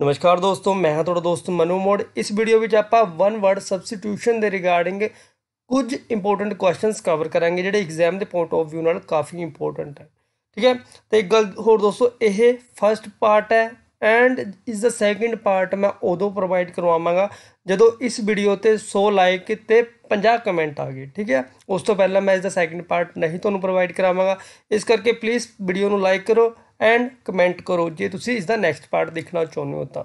ਨਮਸਕਾਰ ਦੋਸਤੋ ਮੈਂ ਹਾਂ ਤੁਹਾਡਾ ਦੋਸਤ ਮਨੂ ਮੋੜ ਇਸ ਵੀਡੀਓ ਵਿੱਚ ਆਪਾਂ ਵਨ ਵਰਡ ਸਬਸਟੀਟਿਊਸ਼ਨ ਦੇ ਰਿਗਾਰਡਿੰਗ ਕੁਝ ਇੰਪੋਰਟੈਂਟ ਕੁਐਸਚਨਸ ਕਵਰ ਕਰਾਂਗੇ ਜਿਹੜੇ ਐਗਜ਼ਾਮ ਦੇ ਪੁਆਇੰਟ ਆਫ ਵਿਊ ਨਾਲ ਕਾਫੀ ਇੰਪੋਰਟੈਂਟ ਹੈ ਠੀਕ ਹੈ ਤੇ ਇੱਕ ਗੱਲ ਹੋਰ ਦੋਸਤੋ ਇਹ ਫਰਸਟ ਪਾਰਟ ਹੈ ਐਂਡ ਇਸ ਦਾ ਸੈਕੰਡ ਪਾਰਟ ਮੈਂ ਉਦੋਂ ਪ੍ਰੋਵਾਈਡ ਕਰਵਾਵਾਂਗਾ ਜਦੋਂ ਇਸ ਵੀਡੀਓ ਤੇ 100 ਲਾਈਕ ਤੇ 50 ਕਮੈਂਟ ਆ ਗਏ ਠੀਕ ਹੈ ਉਸ ਤੋਂ ਪਹਿਲਾਂ ਮੈਂ ਇਸ ਦਾ ਸੈਕੰਡ ਪਾਰਟ ਨਹੀਂ ਤੁਹਾਨੂੰ ਪ੍ਰੋਵਾਈਡ ਕਰਾਵਾਂਗਾ ਇਸ ਕਰਕੇ ਪਲੀਜ਼ ਵੀਡੀਓ ਨੂੰ ਲਾਈਕ ਕਰੋ ਐਂਡ ਕਮੈਂਟ ਕਰੋ ਜੇ ਤੁਸੀਂ ਇਸ ਦਾ ਨੈਕਸਟ ਪਾਰਟ ਦੇਖਣਾ ਚਾਹੁੰਦੇ ਹੋ ਤਾਂ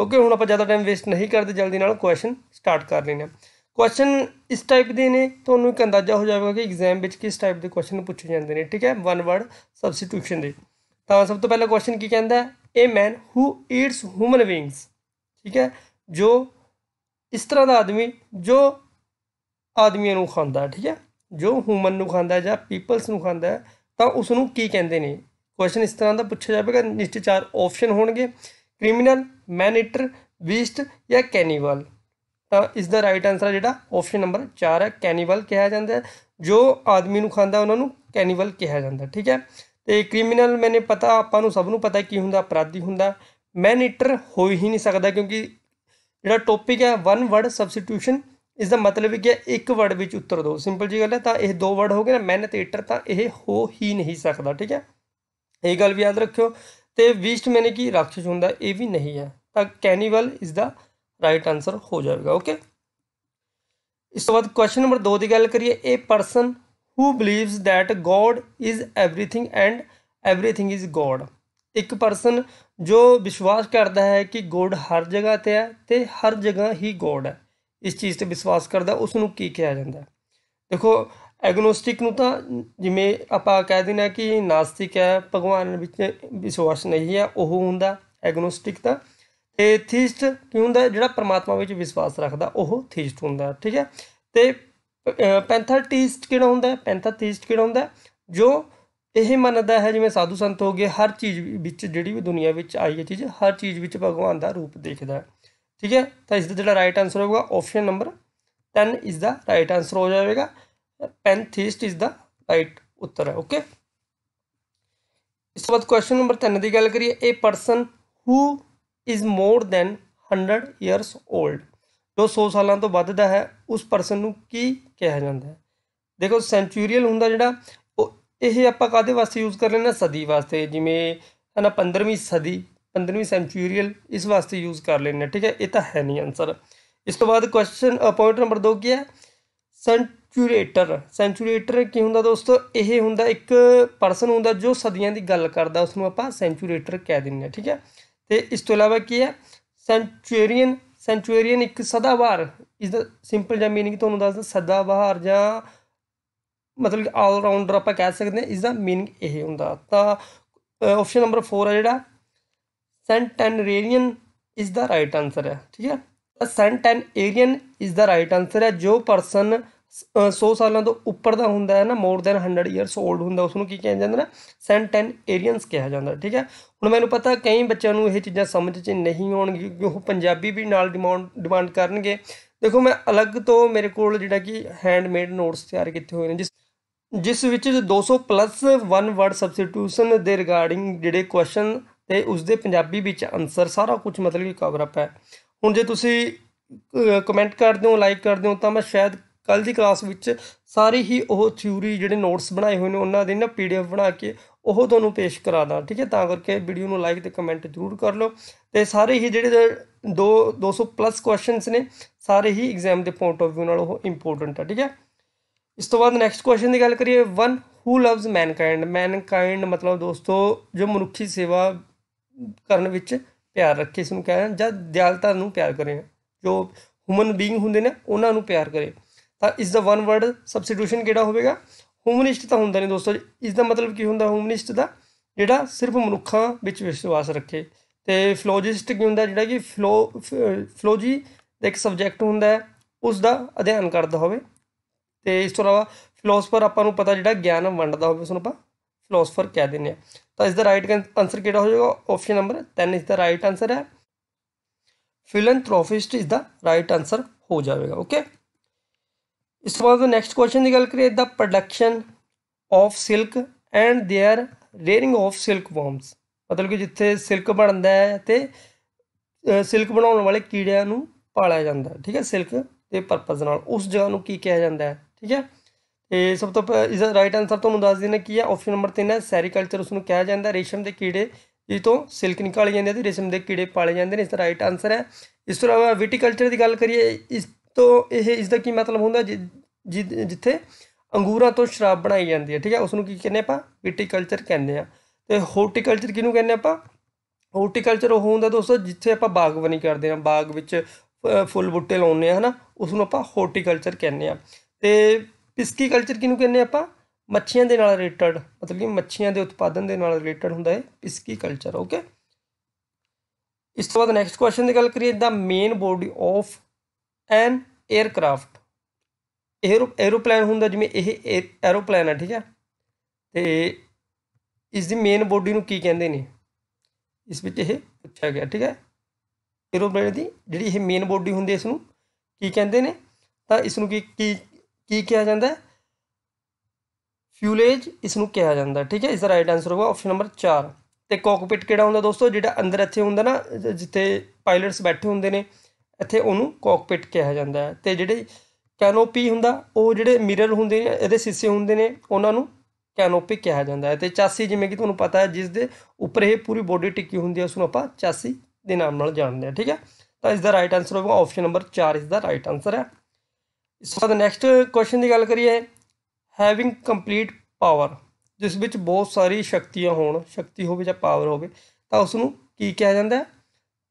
ਓਕੇ ਹੁਣ ਆਪਾਂ ਜ਼ਿਆਦਾ ਟਾਈਮ ਵੇਸਟ ਨਹੀਂ ਕਰਦੇ ਜਲਦੀ ਨਾਲ ਕੁਐਸਚਨ ਸਟਾਰਟ ਕਰ ਲੈਂਦੇ ਹਾਂ ਕੁਐਸਚਨ ਇਸ ਟਾਈਪ ਦੇ ਨੇ ਤੁਹਾਨੂੰ ਇੱਕ ਅੰਦਾਜ਼ਾ ਹੋ ਜਾਵੇਗਾ ਕਿ ਐਗਜ਼ਾਮ ਵਿੱਚ ਕਿਸ ਟਾਈਪ ਦੇ ਕੁਐਸਚਨ ਪੁੱਛੇ ਜਾਂਦੇ ਨੇ ਠੀਕ ਹੈ ਵਨ ਵਰਡ ਸਬਸਟੀਟਿਊਸ਼ਨ ਦੇ ਤਾਂ ਸਭ ਤੋਂ ਪਹਿਲਾ ਕੁਐਸਚਨ ਕੀ ਕਹਿੰਦਾ ਹੈ a man who eats human beings ਠੀਕ ਹੈ ਜੋ ਇਸ ਤਰ੍ਹਾਂ ਦਾ ਆਦਮੀ ਜੋ ਆਦਮੀਆਂ ਨੂੰ ਖਾਂਦਾ ਠੀਕ ਹੈ ਜੋ ਹਿਊਮਨ ਨੂੰ ਖਾਂਦਾ ਜਾਂ ਪੀਪਲਸ ਨੂੰ ਖਾਂਦਾ ਤਾਂ ਉਸ ਨੂੰ ਕੀ ਕਹਿੰਦੇ ਨੇ ਕੁਐਸਚਨ ਇਸ ਤਰ੍ਹਾਂ ਦਾ ਪੁੱਛਿਆ ਜਾਵੇਗਾ ਨਿਸ਼ਚਿਤ ਚਾਰ ਆਪਸ਼ਨ ਹੋਣਗੇ ਕ੍ਰਿਮੀਨਲ ਮੈਨੇਟਰ ਬੀਸਟ ਜਾਂ ਕੈਨੀਵਲ ਤਾਂ ਇਸ ਦਾ ਰਾਈਟ ਆਨਸਰ ਜਿਹੜਾ ਆਪਸ਼ਨ ਨੰਬਰ 4 ਹੈ ਕੈਨੀਵਲ ਕਿਹਾ ਜਾਂਦਾ ਜੋ ਆਦਮੀ ਨੂੰ ਖਾਂਦਾ ਉਹਨਾਂ ਨੂੰ ਕੈਨੀਵਲ ਕਿਹਾ ਜਾਂਦਾ ਠੀਕ ਹੈ ਤੇ ਕ੍ਰਿਮੀਨਲ ਮੈਨੇ ਪਤਾ ਆਪਾਂ ਨੂੰ ਸਭ ਨੂੰ ਪਤਾ ਕੀ ਹੁੰਦਾ ਅਪਰਾਧੀ ਹੁੰਦਾ ਮੈਨ ਈਟਰ ਹੋ ਹੀ ਨਹੀਂ ਸਕਦਾ ਕਿਉਂਕਿ ਜਿਹੜਾ ਟੌਪਿਕ ਹੈ ਵਨ ਵਰਡ ਸਬਸਟੀਟਿਊਸ਼ਨ ਇਸ ਦਾ ਮਤਲਬ ਹੈ ਕਿ ਇੱਕ ਵਰਡ ਵਿੱਚ ਉੱਤਰ ਦਿਓ ਸਿੰਪਲ ਜੀ ਗੱਲ ਹੈ ਤਾਂ ਇਹ ਦੋ ਵਰਡ ਹੋ ਗਏ ਨਾ ਮੈਨ ਤੇ ਤਾਂ ਇਹ ਹੋ ਹੀ ਨਹੀਂ ਸਕਦਾ ਠੀਕ ਹੈ ਇਹ ਗੱਲ ਵੀ ਯਾਦ ਰੱਖਿਓ ਤੇ ਬੀਸਟ ਮੈਨੇ ਕੀ ਰਾਖਸ਼ ਹੁੰਦਾ ਇਹ ਵੀ ਨਹੀਂ ਹੈ ਤਾਂ ਕੈਨੀਵਲ ਇਸ ਦਾ ਰਾਈਟ ਆਨਸਰ ਹੋ ਜਾਵੇਗਾ ਓਕੇ ਇਸ ਤੋਂ ਬਾਅਦ ਕੁਐਸਚਨ ਨੰਬਰ 2 ਦੀ ਗੱਲ ਕਰੀਏ ਇਹ person who believes that God is everything and everything is God ਇੱਕ ਪਰਸਨ ਜੋ ਵਿਸ਼ਵਾਸ ਕਰਦਾ ਹੈ ਕਿ ਗੋਡ ਹਰ ਜਗ੍ਹਾ ਤੇ ਹੈ ਤੇ ਹਰ ਜਗ੍ਹਾ ਹੀ ਗੋਡ ਹੈ ਇਸ ਚੀਜ਼ ਤੇ ਵਿਸ਼ਵਾਸ ਕਰਦਾ ਉਸ ਨੂੰ ਕੀ ਕਿਹਾ ਜਾਂਦਾ ਦੇਖੋ ਐਗਨੋਸਟਿਕ ਨੂੰ ਤਾਂ ਜਿਵੇਂ ਆਪਾਂ ਕਹਿ ਦਿੰਨਾ ਕਿ ਨਾਸਤਿਕ ਹੈ ਭਗਵਾਨ ਵਿੱਚ ਵਿਸ਼ਵਾਸ ਨਹੀਂ ਹੈ ਉਹ ਹੁੰਦਾ ਐਗਨੋਸਟਿਕ ਤਾਂ ਤੇ ਥੀਸਟ ਕੀ ਹੁੰਦਾ ਜਿਹੜਾ ਪਰਮਾਤਮਾ ਵਿੱਚ ਵਿਸ਼ਵਾਸ ਰੱਖਦਾ ਉਹ ਥੀਸਟ ਹੁੰਦਾ ਠੀਕ ਹੈ ਤੇ ਪੈਂਥਰਟੀਸਟ ਕਿਹੜਾ ਹੁੰਦਾ ਹੈ ਪੈਂਥਰਟੀਸਟ ਕਿਹੜਾ ਹੁੰਦਾ ਜੋ ਇਹ ਮੰਨਦਾ ਹੈ ਜਿਵੇਂ ਸਾਧੂ ਸੰਤ ਹੋ ਗਏ ਹਰ ਚੀਜ਼ ਵਿੱਚ ਜਿਹੜੀ ਵੀ ਦੁਨੀਆ ਵਿੱਚ ਆਈ ਹੈ ਚੀਜ਼ ਹਰ ਚੀਜ਼ ਵਿੱਚ ਭਗਵਾਨ ਦਾ ਰੂਪ ਦੇਖਦਾ ਠੀਕ ਹੈ ਤਾਂ ਇਸ ਦਾ ਜਿਹੜਾ ਰਾਈਟ ਆਨਸਰ ਹੋਊਗਾ ਆਪਸ਼ਨ ਨੰਬਰ 10 ਇਸ ਦਾ ਰਾਈਟ ਆਨਸਰ ਹੋ ਜਾਵੇਗਾ ਪੈਂਥੀਸਟ is ਦਾ ਰਾਈਟ ਉੱਤਰ ਹੈ ਓਕੇ ਇਸ ਤੋਂ ਬਾਅਦ ਕੁਐਸਚਨ ਨੰਬਰ 3 ਦੀ ਗੱਲ ਕਰੀਏ ਇਹ person who is more than 100 years old ਜੋ 100 ਸਾਲਾਂ ਤੋਂ ਵੱਧ ਦਾ ਹੈ ਉਸ ਪਰਸਨ ਨੂੰ ਕੀ ਕਿਹਾ ਜਾਂਦਾ ਹੈ ਦੇਖੋ ਸੈਂਚੂਰੀਅਲ ਹੁੰਦਾ ਜਿਹੜਾ ਉਹ ਇਹ ਆਪਾਂ ਕਾਦੇ ਵਾਸਤੇ ਯੂਜ਼ ਕਰ ਲੈਣਾ ਸਦੀ ਵਾਸਤੇ ਜਿਵੇਂ ਹਨਾ 15ਵੀਂ ਸਦੀ 15ਵੀਂ ਸੈਂਚੂਰੀਅਲ ਇਸ ਵਾਸਤੇ ਯੂਜ਼ ਕਰ ਲੈਣਾ ਠੀਕ ਹੈ ਇਹ ਤਾਂ ਹੈ ਨਹੀਂ ਆਨਸਰ ਇਸ ਤੋਂ ਬਾਅਦ ਕੁਐਸਚਨ ਪੁਆਇੰਟ ਨੰਬਰ 2 ਕੀ ਹੈ ਸੈਂਟ ਕਿਊਰੇਟਰ ਸੈਂਚੂਰੇਟਰ ਕੀ ਹੁੰਦਾ ਦੋਸਤੋ ਇਹ ਹੁੰਦਾ ਇੱਕ ਪਰਸਨ ਹੁੰਦਾ ਜੋ ਸਦੀਆਂ ਦੀ ਗੱਲ ਕਰਦਾ ਉਸ ਨੂੰ ਆਪਾਂ ਸੈਂਚੂਰੇਟਰ ਕਹਿ ਦਿੰਦੇ ਆ ਠੀਕ ਹੈ ਤੇ ਇਸ ਤੋਂ ਇਲਾਵਾ ਕੀ ਹੈ ਸੈਂਚੂਰੀਅਨ ਸੈਂਚੂਰੀਅਨ ਇੱਕ ਸਦਾਬਹਾਰ ਇਸ ਦਾ ਸਿੰਪਲ ਜਿਹਾ मीनिंग ਤੁਹਾਨੂੰ ਦੱਸਦਾ ਸਦਾਬਹਾਰ ਜਾਂ ਮਤਲਬ ਆਲ ਰਾਊਂਡਰ ਆਪਾਂ ਕਹਿ ਸਕਦੇ ਹਾਂ ਇਸ ਦਾ मीनिंग ਇਹ ਹੁੰਦਾ ਤਾਂ ਆਪਸ਼ਨ ਨੰਬਰ 4 ਹੈ ਜਿਹੜਾ ਸੈਂਟੈਨਰੀਅਨ ਇਸ ਦਾ ਰਾਈਟ ਆਨਸਰ ਹੈ ਠੀਕ ਹੈ ਸੈਂਟੈਨਰੀਅਨ ਇਸ ਦਾ ਰਾਈਟ ਆਨਸਰ ਹੈ ਜੋ ਪਰਸਨ 100 ਸਾਲਾਂ ਤੋਂ ਉੱਪਰ ਦਾ ਹੁੰਦਾ ਹੈ ਨਾ ਮੋਰ ਦੈਨ 100 ਇਅਰਸ 올ਡ ਹੁੰਦਾ ਉਸ ਨੂੰ ਕੀ ਕਿਹਾ ਜਾਂਦਾ ਨਾ ਏਰੀਅਨਸ ਕਿਹਾ ਜਾਂਦਾ ਠੀਕ ਹੈ ਹੁਣ ਮੈਨੂੰ ਪਤਾ ਕਈ ਬੱਚਿਆਂ ਨੂੰ ਇਹ ਚੀਜ਼ਾਂ ਸਮਝ 'ਚ ਨਹੀਂ ਆਉਣਗੀਆਂ ਕਿ ਉਹ ਪੰਜਾਬੀ ਵੀ ਨਾਲ ਡਿਮਾਂਡ ਡਿਮਾਂਡ ਕਰਨਗੇ ਦੇਖੋ ਮੈਂ ਅਲੱਗ ਤੋਂ ਮੇਰੇ ਕੋਲ ਜਿਹੜਾ ਕਿ ਹੈਂਡਮੇਡ ਨੋਟਸ ਤਿਆਰ ਕੀਤੇ ਹੋਏ ਨੇ ਜਿਸ ਜਿਸ ਵਿੱਚ 200 ਪਲੱਸ 1 ਵਰਡ ਸਬਸਟੀਟਿਊਸ਼ਨ ਦੇ ਰਿਗਾਰਡਿੰਗ ਜਿਹੜੇ ਕੁਐਸਚਨ ਤੇ ਉਸ ਦੇ ਪੰਜਾਬੀ ਵਿੱਚ ਆਨਸਰ ਸਾਰਾ ਕੁਝ ਮਤਲਬ ਕਿ ਕਵਰ ਅਪ ਹੈ ਹੁਣ ਜੇ ਤੁਸੀਂ ਕਮੈਂਟ ਕਰਦੇ ਹੋ ਲਾਈਕ ਕਰਦੇ ਹੋ ਤਾਂ ਮੈਂ ਸ਼ਾਇਦ ਕੱਲ ਦੀ ਕਲਾਸ ਵਿੱਚ ਸਾਰੇ ਹੀ ਉਹ ਥਿਊਰੀ ਜਿਹੜੇ ਨੋਟਸ ਬਣਾਏ ਹੋਏ ਨੇ ਉਹਨਾਂ ਦੇ ਨਾ ਪੀਡੀਐਫ ਬਣਾ ਕੇ ਉਹ ਤੁਹਾਨੂੰ ਪੇਸ਼ ਕਰਾ ਦਾਂ ਠੀਕ ਹੈ ਤਾਂ ਕਰਕੇ ਵੀਡੀਓ ਨੂੰ ਲਾਈਕ ਤੇ ਕਮੈਂਟ ਜ਼ਰੂਰ ਕਰ ਲਓ ਤੇ ਸਾਰੇ ਹੀ ਜਿਹੜੇ ਦੋ 200 ਪਲੱਸ ਕੁਐਸਚਨਸ ਨੇ ਸਾਰੇ ਹੀ ਐਗਜ਼ਾਮ ਦੇ ਪੁਆਇੰਟ ਆਫ View ਨਾਲ ਉਹ ਇੰਪੋਰਟੈਂਟ ਆ ਠੀਕ ਹੈ ਇਸ ਤੋਂ ਬਾਅਦ ਨੈਕਸਟ ਕੁਐਸਚਨ ਦੀ ਗੱਲ ਕਰੀਏ one who loves mankind mankind ਮਤਲਬ ਦੋਸਤੋ ਜੋ ਮਨੁੱਖੀ ਸੇਵਾ ਕਰਨ ਵਿੱਚ ਪਿਆਰ ਰੱਖੇ ਇਸ ਨੂੰ ਕਹਿੰਦੇ ਜਾਂ ਦਿਆਲਤਾ ਨੂੰ ਪਿਆਰ ਕਰੇ ਜੋ ਹਿਊਮਨ ਬੀਇੰਗ ਹੁੰਦੇ ਨੇ ਉਹਨਾਂ ਨੂੰ ਪਿਆਰ ਕਰੇ ਤਾਂ ਇਸ ਦਾ ਵਨ ਵਰਡ ਸਬਸਟੀਟਿਊਸ਼ਨ ਕਿਹੜਾ ਹੋਵੇਗਾ ਹਿਊਮਨਿਸਟ ਤਾਂ ਹੁੰਦਾ ਨਹੀਂ ਦੋਸਤੋ ਇਸ ਦਾ ਮਤਲਬ ਕੀ ਹੁੰਦਾ ਹਿਊਮਨਿਸਟ ਦਾ ਜਿਹੜਾ ਸਿਰਫ ਮਨੁੱਖਾਂ ਵਿੱਚ ਵਿਸ਼ਵਾਸ ਰੱਖੇ ਤੇ ਫਲੋਜਿਸਟ ਕੀ ਹੁੰਦਾ ਜਿਹੜਾ ਕਿ ਫਲੋ ਫਲੋਜੀ ਦਾ ਇੱਕ ਸਬਜੈਕਟ ਹੁੰਦਾ ਹੈ ਉਸ ਦਾ ਅਧਿਐਨ ਕਰਦਾ ਹੋਵੇ ਤੇ ਇਸ ਤੋਂ ਇਲਾਵਾ ਫਿਲਾਸਫਰ ਆਪਾਂ ਨੂੰ ਪਤਾ ਜਿਹੜਾ ਗਿਆਨ ਵੰਡਦਾ ਹੋਵੇ ਉਸ ਨੂੰ ਆਪਾਂ ਫਿਲਾਸਫਰ ਕਹਿ ਦਿੰਦੇ ਆ ਤਾਂ ਇਸ ਦਾ ਰਾਈਟ ਆਨਸਰ ਕਿਹੜਾ ਹੋ ਜਾਏਗਾ ਆਪਸ਼ਨ ਨੰਬਰ 3 ਇਸ ਦਾ ਰਾਈਟ ਆਨਸਰ ਹੈ ਫਿਲੈਂਥ੍ਰੋਪਿਸਟ ਇਸ ਦਾ ਰਾਈਟ ਆਨਸਰ ਹੋ ਜਾਵੇਗਾ ਓਕੇ ਇਸ ਤੋਂ ਬਾਅਦ ਨੈਕਸਟ ਕੁਐਸਚਨ ਦੀ ਗੱਲ ਕਰੀਏ the production of silk and their rearing of silk worms ਮਤਲਬ ਕਿ ਜਿੱਥੇ ਸਿਲਕ ਬਣਦਾ ਹੈ ਤੇ ਸਿਲਕ ਬਣਾਉਣ ਵਾਲੇ ਕੀੜਿਆਂ ਨੂੰ ਪਾਲਿਆ ਜਾਂਦਾ ਹੈ ਠੀਕ ਹੈ ਸਿਲਕ ਦੇ ਪਰਪਸ ਨਾਲ ਉਸ ਜਗ੍ਹਾ ਨੂੰ ਕੀ ਕਿਹਾ ਜਾਂਦਾ ਹੈ ਠੀਕ ਹੈ ਤੇ ਸਭ ਤੋਂ ਇਸ ਦਾ ਰਾਈਟ ਆਨਸਰ ਤੁਹਾਨੂੰ ਦੱਸ ਦੇਣਾ ਕੀ ਹੈ ਆਪਸ਼ਨ ਨੰਬਰ 3 ਹੈ ਸੈਰੀਕਲਚਰ ਉਸ ਨੂੰ ਕਿਹਾ ਜਾਂਦਾ ਰੇਸ਼ਮ ਦੇ ਕੀੜੇ ਜਿਸ ਤੋਂ ਸਿਲਕ ਨਿਕਾਲੀ ਜਾਂਦੀ ਹੈ ਤੇ ਰੇਸ਼ਮ ਦੇ ਕੀੜੇ ਪਾਲੇ ਜਾਂਦੇ ਨੇ ਇਸ ਦਾ ਰਾਈਟ ਆਨਸਰ ਹੈ ਇਸ ਤੋਂ ਇਲਾਵਾ ਵਿਟੀਕਲਚਰ ਦੀ ਗੱਲ ਕਰੀਏ ਇਸ ਤੋਂ ਇਹ ਇਸ ਦਾ ਕੀ ਮਤਲਬ ਹੁੰਦਾ ਜਿੱਥੇ ਅੰਗੂਰਾਂ ਤੋਂ ਸ਼ਰਾਬ ਬਣਾਈ ਜਾਂਦੀ ਹੈ ਠੀਕ ਹੈ ਉਸ ਨੂੰ ਕੀ ਕਹਿੰਦੇ ਆਪਾਂ ਵਿਟੀਕਲਚਰ ਕਹਿੰਦੇ ਆ ਤੇ ਹਾਰਟੀਕਲਚਰ ਕਿਹਨੂੰ ਕਹਿੰਦੇ ਆਪਾਂ ਹਾਰਟੀਕਲਚਰ ਉਹ ਹੁੰਦਾ ਦੋਸਤੋ ਜਿੱਥੇ ਆਪਾਂ ਬਾਗਬਾਨੀ ਕਰਦੇ ਆ ਬਾਗ ਵਿੱਚ ਫੁੱਲ ਬੁੱਟੇ ਲਾਉਂਦੇ ਆ ਹਨਾ ਉਸ ਨੂੰ ਆਪਾਂ ਹਾਰਟੀਕਲਚਰ ਕਹਿੰਦੇ ਆ ਤੇ ਪਿਸਕੀ ਕਲਚਰ ਕਿਹਨੂੰ ਕਹਿੰਦੇ ਆਪਾਂ ਮੱਛੀਆਂ ਦੇ ਨਾਲ ਰਿਲੇਟਡ ਮਤਲਬ ਕਿ ਮੱਛੀਆਂ ਦੇ ਉਤਪਾਦਨ ਦੇ ਨਾਲ ਰਿਲੇਟਡ ਹੁੰਦਾ ਹੈ ਪਿਸਕੀ ਕਲਚਰ ਓਕੇ ਇਸ ਤੋਂ ਬਾਅਦ ਨੈਕਸਟ ਕੁਐਸਚਨ ਦੀ ਗੱਲ ਕਰੀਏ the main body of an aircraft aero aeroplane ਹੁੰਦਾ ਜਿਵੇਂ ਇਹ 에ਅਰੋਪਲੇਨ ਹੈ ਠੀਕ ਹੈ ਤੇ ਇਸ ਦੀ ਮੇਨ ਬੋਡੀ ਨੂੰ ਕੀ ਕਹਿੰਦੇ ਨੇ ਇਸ ਵਿੱਚ ਇਹ ਪੁੱਛਿਆ ਗਿਆ ਠੀਕ ਹੈ 에ਅਰੋਪਲੇਨ ਦੀ ਜਿਹੜੀ ਇਹ ਮੇਨ ਬੋਡੀ ਹੁੰਦੀ ਇਸ ਨੂੰ ਕੀ ਕਹਿੰਦੇ ਨੇ ਤਾਂ ਇਸ ਨੂੰ ਕੀ ਕੀ ਕੀ ਕਿਹਾ ਜਾਂਦਾ ਹੈ ਫਿਊਲੇਜ ਇਸ ਨੂੰ ਕਿਹਾ ਜਾਂਦਾ ਠੀਕ ਹੈ ਇਸ ਦਾ ਰਾਈਟ ਆਨਸਰ ਹੋਗਾ ਆਪਸ਼ਨ ਨੰਬਰ 4 ਤੇ ਕੋਕਪਿਟ ਕਿਹੜਾ ਹੁੰਦਾ ਦੋਸਤੋ ਜਿਹੜਾ ਅੰਦਰ ਇੱਥੇ ਹੁੰਦਾ ਨਾ ਜਿੱਥੇ ਪਾਇਲਟਸ ਬੈਠੇ ਹੁੰਦੇ ਨੇ ਇੱਥੇ ਉਹਨੂੰ ਕਾਕਪਿਟ ਕਿਹਾ ਜਾਂਦਾ ਹੈ ਤੇ ਜਿਹੜੇ ਕੈਨੋਪੀ ਹੁੰਦਾ ਉਹ ਜਿਹੜੇ ਮਿਰਰ ਹੁੰਦੇ ਨੇ ਇਹਦੇ ਸਿੱਸੇ ਹੁੰਦੇ ਨੇ ਉਹਨਾਂ ਨੂੰ ਕੈਨੋਪੀ ਕਿਹਾ ਜਾਂਦਾ ਹੈ ਤੇ ਚਾਸੀ ਜਿਵੇਂ ਕਿ ਤੁਹਾਨੂੰ ਪਤਾ ਹੈ ਜਿਸ ਦੇ ਉੱਪਰ ਇਹ ਪੂਰੀ ਬੋਡੀ ਟਿੱਕੀ ਹੁੰਦੀ ਹੈ ਉਸ ਨੂੰ ਆਪਾਂ ਚਾਸੀ ਦੇ ਨਾਮ ਨਾਲ ਜਾਣਦੇ ਹਾਂ ਠੀਕ ਹੈ ਤਾਂ ਇਸ ਦਾ ਰਾਈਟ ਆਨਸਰ ਹੋਵੇਗਾ ਆਪਸ਼ਨ ਨੰਬਰ 4 ਇਸ ਦਾ ਰਾਈਟ ਆਨਸਰ ਹੈ ਇਸ ਤੋਂ ਬਾਅਦ ਨੈਕਸਟ ਕੁਐਸਚਨ ਦੀ ਗੱਲ ਕਰੀਏ ਹੈਵਿੰਗ ਕੰਪਲੀਟ ਪਾਵਰ ਜਿਸ ਵਿੱਚ ਬਹੁਤ ਸਾਰੀ ਸ਼ਕਤੀਆਂ ਹੋਣ ਸ਼ਕਤੀ ਹੋਵੇ ਜਾਂ ਪਾਵਰ ਹੋਵੇ ਤਾਂ ਉਸ ਨੂੰ ਕੀ ਕਿਹਾ ਜਾਂਦਾ ਹੈ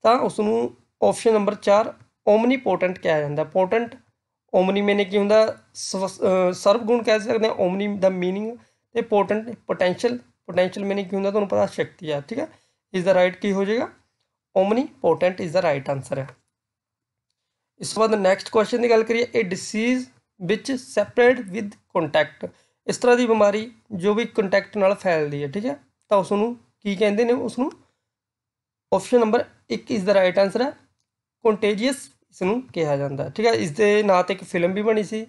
ਤਾਂ ਉਸ ਨੂੰ ਆਪਸ਼ਨ ਨੰਬਰ 4 ਓਮਨੀਪੋਟੈਂਟ ਕਿਹਾ ਜਾਂਦਾ ਪੋਟੈਂਟ ਓਮਨੀ ਮੈਨੇ ਕੀ ਹੁੰਦਾ ਸਰਵ ਗੁਣ ਕਹਿ ਸਕਦੇ ਆ ਓਮਨੀ ਦਾ मीनिंग ਤੇ ਪੋਟੈਂਟ ਪੋਟੈਂਸ਼ੀਅਲ ਪੋਟੈਂਸ਼ੀਅਲ ਮੈਨੇ ਕੀ ਹੁੰਦਾ ਤੁਹਾਨੂੰ ਪਤਾ ਸ਼ਕਤੀ ਆ ਠੀਕ ਆ ਇਸ ਦਾ ਰਾਈਟ ਕੀ ਹੋ ਜਾਏਗਾ omnipotent is the right answer ਹੈ ਇਸ ਤੋਂ ਬਾਅਦ ਨੈਕਸਟ ਕੁਐਸਚਨ ਦੀ ਗੱਲ ਕਰੀਏ ਇਹ ਡਿਸੀਜ਼ ਵਿੱਚ ਸੈਪਰੇਟ ਵਿਦ ਕੰਟੈਕਟ ਇਸ ਤਰ੍ਹਾਂ ਦੀ ਬਿਮਾਰੀ ਜੋ ਵੀ ਕੰਟੈਕਟ ਨਾਲ ਫੈਲਦੀ ਹੈ ਠੀਕ ਹੈ ਤਾਂ ਉਸ ਨੂੰ ਕੀ ਕਹਿੰਦੇ ਨੇ ਉਸ ਨੂੰ option number 1 is the right answer ਹੈ ਕੰਟੇਜੀਅਸ ਇਸ ਨੂੰ ਕਿਹਾ ਜਾਂਦਾ ਠੀਕ ਹੈ ਇਸ ਦੇ ਨਾਂ ਤੇ ਇੱਕ ਫਿਲਮ ਵੀ ਬਣੀ ਸੀ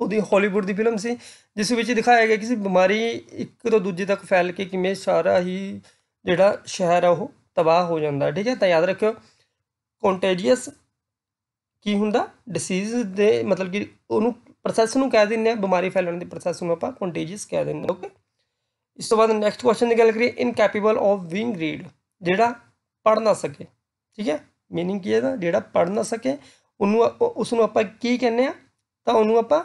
ਉਹਦੀ ਹਾਲੀਵੁੱਡ ਦੀ ਫਿਲਮ ਸੀ ਜਿਸ ਵਿੱਚ ਦਿਖਾਇਆ ਗਿਆ ਕਿ ਬਿਮਾਰੀ ਇੱਕ ਤੋਂ ਦੂਜੇ ਤੱਕ ਫੈਲ ਕੇ ਕਿਵੇਂ ਸਾਰਾ ਹੀ ਜਿਹੜਾ ਸ਼ਹਿਰ ਆ ਉਹ ਤਬਾਹ ਹੋ ਜਾਂਦਾ ਠੀਕ ਹੈ ਤਾਂ ਯਾਦ ਰੱਖਿਓ ਕੰਟੇਜੀਅਸ ਕੀ ਹੁੰਦਾ ਡਿਸੀਜ਼ ਦੇ ਮਤਲਬ ਕਿ ਉਹਨੂੰ ਪ੍ਰੋਸੈਸ ਨੂੰ ਕਹਿ ਦਿੰਦੇ ਆ ਬਿਮਾਰੀ ਫੈਲਣ ਦੇ ਪ੍ਰੋਸੈਸ ਨੂੰ ਆਪਾਂ ਕੰਟੇਜੀਅਸ ਕਹਿ ਦਿੰਦੇ ਆ ਓਕੇ ਇਸ ਤੋਂ ਬਾਅਦ ਨੈਕਸਟ ਕੁਐਸਚਨ ਦੀ ਗੱਲ ਕਰੀਏ ਇਨਕੈਪੇਬਲ ਆਫ ਵਿੰਗ ਰੀਡ ਜਿਹੜਾ ਪੜ ਨਾ ਸਕੇ ਠੀਕ ਹੈ मीनिंग ਕੀ ਹੈ ਦਾ ਜਿਹੜਾ ਪੜ ਨਾ ਸਕੇ ਉਹਨੂੰ ਉਸ ਨੂੰ ਆਪਾਂ ਕੀ ਕਹਿੰਦੇ ਆ ਤਾਂ ਉਹਨੂੰ ਆਪਾਂ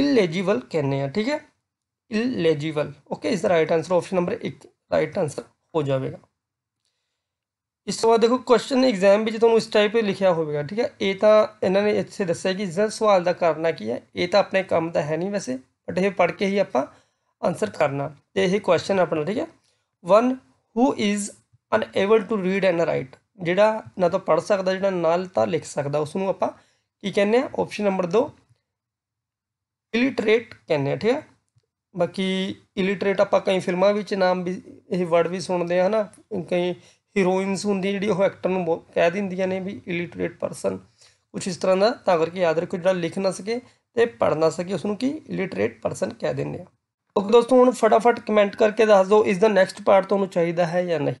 ਇਲੈਜੀਬਲ ਕਹਿੰਦੇ ਆ ਠੀਕ ਹੈ ਇਲੈਜੀਬਲ ਓਕੇ ਇਸ ਦਾ right answer option number 1 right answer ਹੋ ਜਾਵੇਗਾ ਇਸ ਤੋਂ ਬਾਅਦ ਦੇਖੋ ਕੁਐਸਚਨ ਐਗਜ਼ਾਮ ਵਿੱਚ ਤੁਹਾਨੂੰ ਇਸ ਟਾਈਪ ਦੇ ਲਿਖਿਆ ਹੋਵੇਗਾ ਠੀਕ ਹੈ ਇਹ ਤਾਂ ਇਹਨਾਂ ਨੇ ਇੱਥੇ ਦੱਸਿਆ ਕਿ ਜਿਸ ਸਵਾਲ ਦਾ ਕਰਨਾ ਕੀ ਹੈ ਇਹ ਤਾਂ ਆਪਣੇ ਕੰਮ ਦਾ ਹੈ ਨਹੀਂ ਵੈਸੇ ਬਟ ਇਹ ਪੜ੍ਹ ਕੇ ਹੀ ਆਪਾਂ ਆਨਸਰ ਕਰਨਾ ਤੇ ਇਹ ਕੁਐਸਚਨ ਆਪਣਾ ਠੀਕ ਹੈ one who is unable to read and write ਜਿਹੜਾ ਨਾ ਤਾਂ ਪੜ ਸਕਦਾ ਜਿਹੜਾ ਨਾਲ ਤਾਂ ਲਿਖ ਸਕਦਾ ਉਸ ਨੂੰ ਆਪਾਂ ਕੀ ਕਹਿੰਦੇ ਆ ਆਪਸ਼ਨ ਨੰਬਰ 2 ਇਲਿਟਰੇਟ ਕਹਿੰਦੇ ਆ ਠੀਕ ਆ ਬਾਕੀ ਇਲਿਟਰੇਟ ਆਪਾਂ ਕਈ ਫਿਲਮਾਂ ਵਿੱਚ ਨਾਮ ਵੀ ਇਹ ਵਰਡ ਵੀ ਸੁਣਦੇ ਆ ਹਨਾ ਕਈ ਹੀਰੋਇਨਸ ਹੁੰਦੀ ਜਿਹੜੀ ਉਹ ਐਕਟਰ ਨੂੰ ਕਹਿ ਦਿੰਦੀਆਂ ਨੇ ਵੀ ਇਲਿਟਰੇਟ ਪਰਸਨ ਕੁਝ ਇਸ ਤਰ੍ਹਾਂ ਦਾ ਤਾਂ ਕਰਕੇ ਯਾਦ ਰੱਖੋ ਜਿਹੜਾ ਲਿਖ ਨਾ ਸਕੇ ਤੇ ਪੜ ਨਾ ਸਕੇ ਉਸ ਨੂੰ ਕੀ ਇਲਿਟਰੇਟ ਪਰਸਨ ਕਹਿ ਦਿੰਦੇ ਆ ਓਕੇ ਦੋਸਤੋ ਹੁਣ ਫਟਾਫਟ ਕਮੈਂਟ ਕਰਕੇ ਦੱਸ ਦਿਓ ਇਸ ਦਾ ਨੈਕਸਟ ਪਾਰਟ ਤੁਹਾਨੂੰ ਚਾਹੀਦਾ ਹੈ ਜਾਂ ਨਹੀਂ